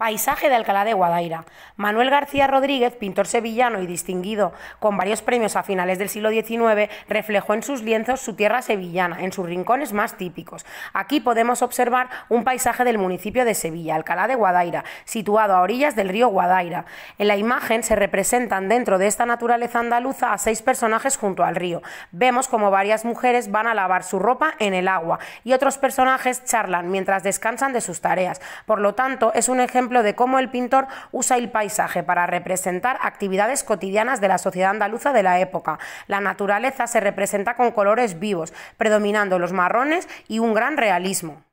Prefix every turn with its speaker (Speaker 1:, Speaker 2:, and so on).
Speaker 1: Paisaje de Alcalá de Guadaira. Manuel García Rodríguez, pintor sevillano y distinguido con varios premios a finales del siglo XIX, reflejó en sus lienzos su tierra sevillana, en sus rincones más típicos. Aquí podemos observar un paisaje del municipio de Sevilla, Alcalá de Guadaira, situado a orillas del río Guadaira. En la imagen se representan dentro de esta naturaleza andaluza a seis personajes junto al río. Vemos como varias mujeres van a lavar su ropa en el agua y otros personajes charlan mientras descansan de sus tareas. Por lo tanto, es un ejemplo de cómo el pintor usa el paisaje para representar actividades cotidianas de la sociedad andaluza de la época. La naturaleza se representa con colores vivos, predominando los marrones y un gran realismo.